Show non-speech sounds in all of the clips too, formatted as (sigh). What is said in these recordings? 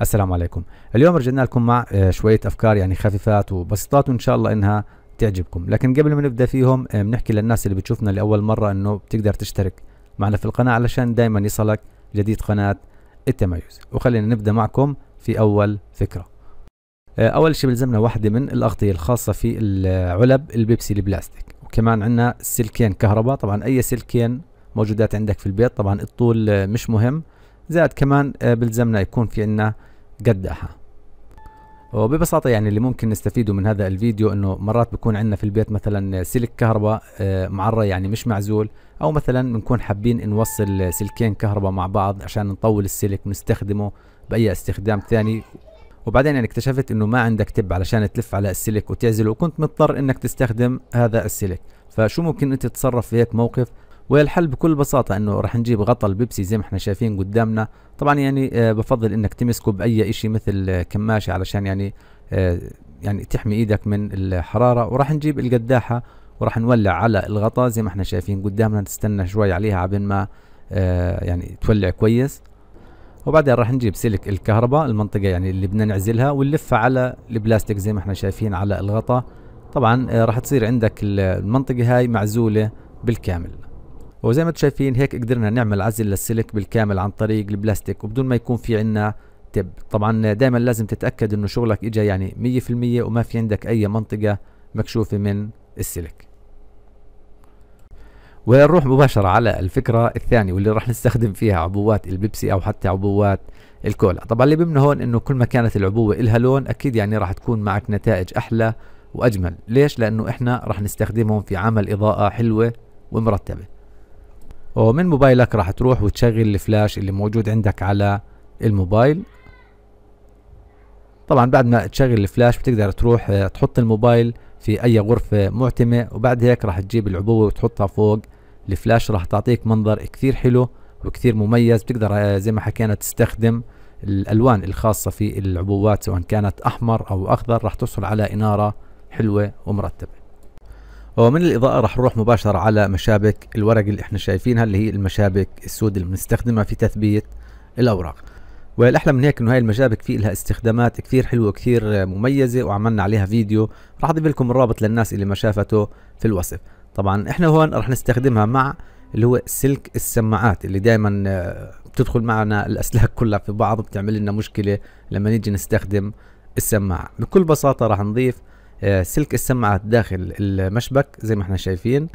السلام عليكم اليوم رجعنا لكم مع آه، شوية أفكار يعني خفيفات وبسيطات وإن شاء الله إنها تعجبكم لكن قبل ما نبدأ فيهم آه، بنحكي للناس اللي بتشوفنا لأول مرة إنه بتقدر تشترك معنا في القناة علشان دايما يصلك جديد قناة التميز وخلينا نبدأ معكم في أول فكرة آه، أول شيء بلزمنا واحدة من الأغطية الخاصة في العلب البيبسي البلاستيك وكمان عندنا سلكين كهرباء طبعا أي سلكين موجودات عندك في البيت طبعا الطول مش مهم زائد كمان بلزمنا يكون في عندنا قدها وببساطة يعني اللي ممكن نستفيده من هذا الفيديو انه مرات بكون عندنا في البيت مثلا سلك كهرباء آه، معرة يعني مش معزول او مثلا بنكون حابين نوصل سلكين كهرباء مع بعض عشان نطول السلك ونستخدمه بأي استخدام ثاني وبعدين يعني اكتشفت انه ما عندك تب علشان تلف على السلك وتعزله وكنت مضطر انك تستخدم هذا السلك فشو ممكن انت تتصرف في هيك موقف والحل بكل بساطة انه راح نجيب غطا البيبسي زي ما احنا شايفين قدامنا طبعا يعني آه، بفضل انك تمسكه باي اشي مثل آه، كماشة علشان يعني آه، يعني تحمي ايدك من الحرارة وراح نجيب القداحة وراح نولع على الغطا زي ما احنا شايفين قدامنا نستنى شوي عليها عبين ما يعني تولع كويس وبعدين راح نجيب سلك الكهرباء المنطقة يعني اللي بدنا نعزلها ونلفها على البلاستيك زي ما احنا شايفين على الغطا طبعا راح تصير عندك المنطقة هاي معزولة بالكامل وزي ما انتم شايفين هيك قدرنا نعمل عزل للسلك بالكامل عن طريق البلاستيك وبدون ما يكون في عنا تب طبعا دائما لازم تتأكد انه شغلك اجى يعني 100% وما في عندك اي منطقة مكشوفة من السلك ونروح مباشرة على الفكرة الثانية واللي راح نستخدم فيها عبوات البيبسي او حتى عبوات الكولا طبعا اللي بمنا هون انه كل ما كانت العبوة الها لون اكيد يعني راح تكون معك نتائج احلى واجمل ليش لانه احنا راح نستخدمهم في عمل اضاءة حلوة ومرتبة ومن موبايلك راح تروح وتشغل الفلاش اللي موجود عندك على الموبايل طبعا بعد ما تشغل الفلاش بتقدر تروح آه، تحط الموبايل في اي غرفة معتمة وبعد هيك راح تجيب العبوة وتحطها فوق الفلاش راح تعطيك منظر كثير حلو وكثير مميز بتقدر آه، زي ما حكينا تستخدم الالوان الخاصة في العبوات سواء كانت احمر او اخضر راح تحصل على انارة حلوة ومرتبة ومن الإضاءة راح نروح مباشرة على مشابك الورق اللي احنا شايفينها اللي هي المشابك السود اللي بنستخدمها في تثبيت الأوراق والأحلى من هيك إنه هاي المشابك في لها استخدامات كثير حلوة وكثير مميزة وعملنا عليها فيديو راح أضيف لكم الرابط للناس اللي ما شافته في الوصف طبعا احنا هون راح نستخدمها مع اللي هو سلك السماعات اللي دائما آه، بتدخل معنا الأسلاك (laughs) كلها في بعض بتعمل لنا مشكلة لما نيجي نستخدم السماعة بكل بساطة راح نضيف آه، سلك السماعات داخل المشبك زي ما احنا شايفين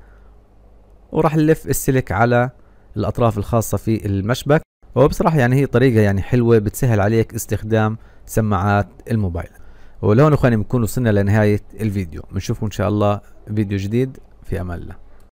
وراح نلف السلك على الاطراف الخاصه في المشبك وبصراحه يعني هي طريقه يعني حلوه بتسهل عليك استخدام سماعات الموبايل ولهون اخواني بنكون وصلنا لنهايه الفيديو بنشوفكم ان شاء الله فيديو جديد في امان الله